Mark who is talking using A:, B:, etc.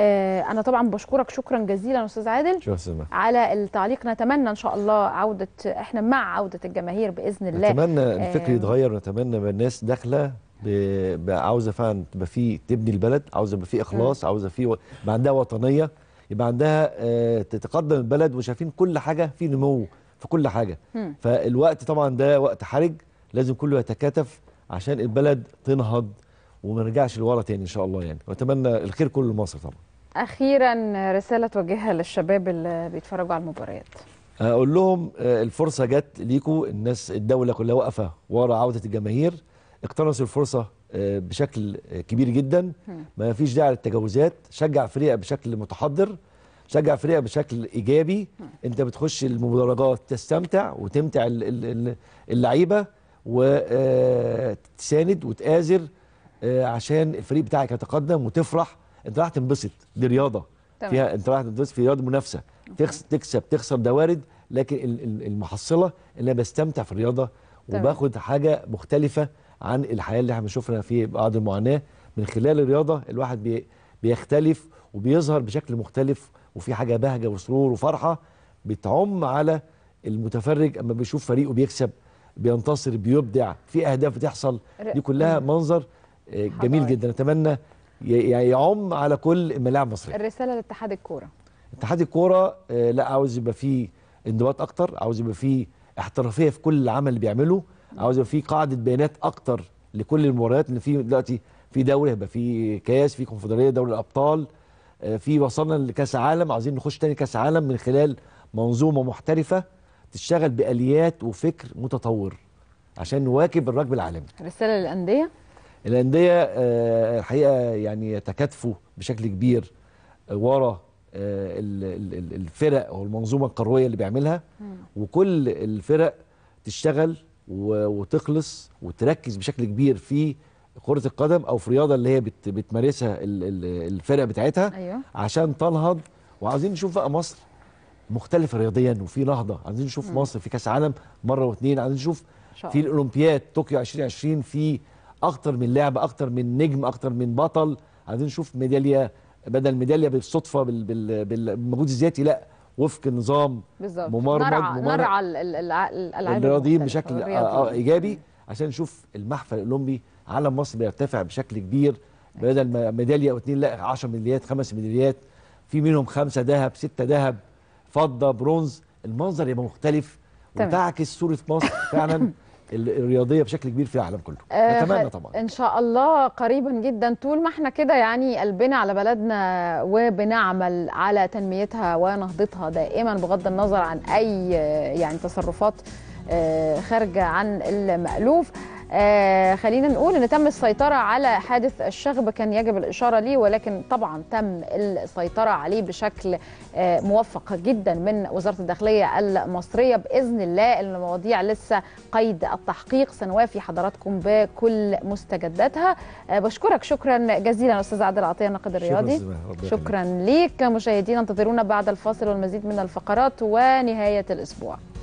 A: آه، انا طبعا بشكرك شكرا جزيلا استاذ عادل شكرا على التعليق نتمنى ان شاء الله عوده احنا مع عوده الجماهير باذن الله نتمنى آه، الفكر يتغير
B: ونتمنى ان الناس داخله عاوزه فعلا تبقى في تبني البلد عاوزه يبقى في اخلاص عاوزه في يبقى عندها وطنيه يبقى عندها آه، تتقدم البلد وشايفين كل حاجه في نمو في كل حاجه فالوقت طبعا ده وقت حرج لازم كله يتكاتف عشان البلد تنهض وما نرجعش لورا تاني ان شاء الله يعني واتمنى الخير كله لمصر طبعا
A: اخيرا رساله توجهها للشباب اللي بيتفرجوا على المباريات
B: اقول لهم آه، الفرصه جت ليكم الناس الدوله كلها واقفه ورا عوده الجماهير اقتنصوا الفرصه آه، بشكل كبير جدا ما فيش داعي للتجاوزات شجع فريقك بشكل متحضر شجع فريقك بشكل ايجابي انت بتخش المدرجات تستمتع وتمتع اللعيبه وتساند آه، وتآزر عشان الفريق بتاعك يتقدم وتفرح انت رايح تنبسط دي رياضه طبعا. فيها انت رايح تنبسط في رياضه منافسه تكسب تخسر ده وارد لكن المحصله ان انا بستمتع في الرياضه وباخد حاجه مختلفه عن الحياه اللي احنا بنشوفها في بعض المعاناه من خلال الرياضه الواحد بيختلف وبيظهر بشكل مختلف وفي حاجه بهجه وسرور وفرحه بتعم على المتفرج اما بيشوف فريقه بيكسب بينتصر بيبدع في اهداف بتحصل دي كلها منظر آه، جميل جدا اتمنى يعني يعم على كل الملاعب المصريه
A: الرساله لاتحاد الكوره
B: اتحاد الكوره آه، لا عاوز يبقى فيه انضباط اكتر عاوز يبقى فيه احترافيه في كل العمل اللي بيعمله عاوز يبقى فيه قاعده بيانات اكتر لكل المباريات ان في دلوقتي في دوري هيبقى في كاس في كونفدراليه دوري الابطال آه، في وصلنا لكاس عالم عايزين نخش تاني كاس عالم من خلال منظومه محترفه تشتغل باليات وفكر متطور عشان نواكب الركب العالمي
A: رساله للانديه
B: الانديه آه، الحقيقه يعني يتكاتفوا بشكل كبير آه، ورا آه، الفرق والمنظومه القرويه اللي بيعملها وكل الفرق تشتغل وتخلص وتركز بشكل كبير في كره القدم او في الرياضه اللي هي بتمارسها الفرق بتاعتها أيوه. عشان تنهض وعايزين نشوف بقى مصر مختلفه رياضيا وفي نهضه عايزين نشوف مصر في كاس عالم مره واثنين عايزين نشوف في الاولمبياد طوكيو 2020 في اكتر من لاعب اكتر من نجم اكتر من بطل عايزين نشوف ميداليه بدل ميداليه بالصدفه بالمجهود الذاتي لا وفق نظام بالظبط نرعى نرعى
A: الالعاب الرياضيين بشكل آه، آه،
B: ايجابي عشان نشوف المحفل الاولمبي علم مصر بيرتفع بشكل كبير بدل ما ميداليه او اتنين لا 10 ميداليات خمس ميداليات في منهم خمسه ذهب سته ذهب فضه برونز المنظر يبقى مختلف وتعكس صوره مصر فعلا الرياضيه بشكل كبير في العالم كله آه، نتمنى طبعا
A: ان شاء الله قريبا جدا طول ما احنا كده يعني قلبنا على بلدنا وبنعمل على تنميتها ونهضتها دائما بغض النظر عن اي آه، يعني تصرفات آه، خارجه عن المالوف آه خلينا نقول ان تم السيطره على حادث الشغب كان يجب الاشاره ليه ولكن طبعا تم السيطره عليه بشكل آه موفق جدا من وزاره الداخليه المصريه باذن الله المواضيع لسه قيد التحقيق سنوافي حضراتكم بكل مستجداتها آه بشكرك شكرا جزيلا استاذ عادل عطيه الناقد الرياضي شكرا ليك مشاهدينا انتظرونا بعد الفاصل والمزيد من الفقرات ونهايه الاسبوع